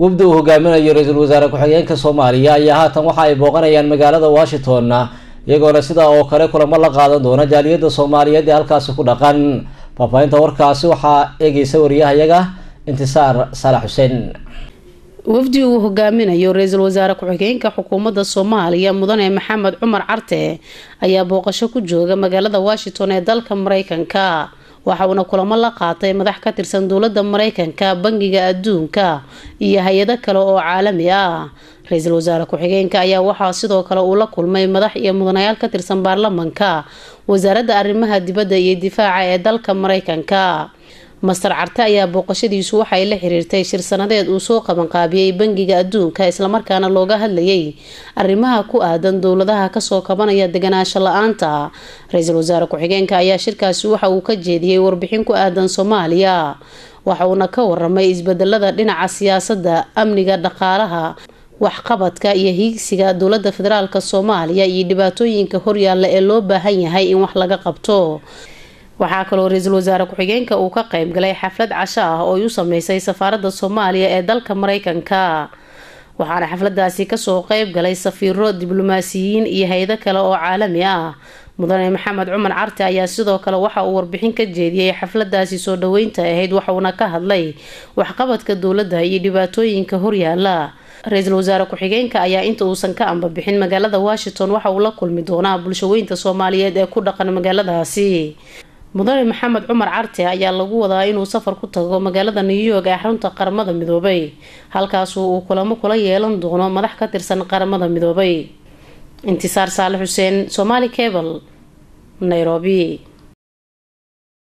wafdi uu hogaaminayo ra-iisul wasaare ku-xigeenka soomaaliya ayaa haatan waxa ay booqanayaan magaalada washington iyagoona sidaa oo kale kulamo la qaadan doona jaaliyadda soomaaliyeed ee halkaasi ku dhaqan faafahinta warkaasi waxaa eegeysa wariyahayaga intisaar saalax xuseen wafdi uu hogaaminayo ra-iisul wasaare ku-xigeenka xukuumadda soomaaliya mudane maxamed cumar carte ayaa booqasho ku jooga magaalada washington ee dalka mareykanka waxa uuna kulamo la qaatay madax ka tirsan dowladda mareykanka bangiga adduunka iyo hay-ado kale oo caalami ah ra-iisul wasaare ku-xigeenka ayaa waxaa sidoo kale uu la kulmay madax iyo mudanayaal ka tirsan baarlamanka wasaaradda arrimaha dibadda iyo difaaca ee dalka maraykanka master carte ayaa booqashadiisu waxay la xiriirtay shir sanadeed uu soo qabanqaabiyey bangiga adduunka islamarkaana looga hadlayay arrimaha ku aadan dowladaha kasoo kabanaya deganaasho la-aanta ra-iisul wasaare ku-xigeenka ayaa shirkaasi waxa uu ka jeediyey warbixin ku aadan soomaaliya waxa uuna ka waramay isbedelada dhinaca siyaasadda amniga dhaqaalaha waxqabadka iyo hiigsiga dowlada federaalk soomaaliya iyo dhibaatooyinka horyaalla ee loo baahan yahay in wax laga qabto waxaa kaloo ra-iisul wasaare ku-xigeenka uu ka galay xaflad casho ah oo ay u sameysay safaaradda soomaaliya ee dalka mareykanka waxaana xafladaasi kasoo galay safiiro diblomaasiyiin iyo hay-ado kale oo caalami ah mudane maxamed cumar carte ayaa sidoo kale waxa uu warbixin ka jeediyey xafladaasi soo dhoweynta ahayd waxuuna ka hadlay waxqabadka dowladda iyo dhibaatooyinka horyaala ra-iisul wasaare ku-xigeenka ayaa inta uusan ka ambabixin magaalada washington waxa uu la kulmi doonaa bulshaweynta soomaaliyeed ee ku dhaqan magaaladaasi mudane maxamed cumar carte ayaa lagu wadaa inuu safar ku tago magaalada new york ee xarunta qaramada midoobay halkaasu uu kulamo kula yeelan doono madax ka tirsan qaramada midoobay intisaar saale xuseen somaali cebal nairobi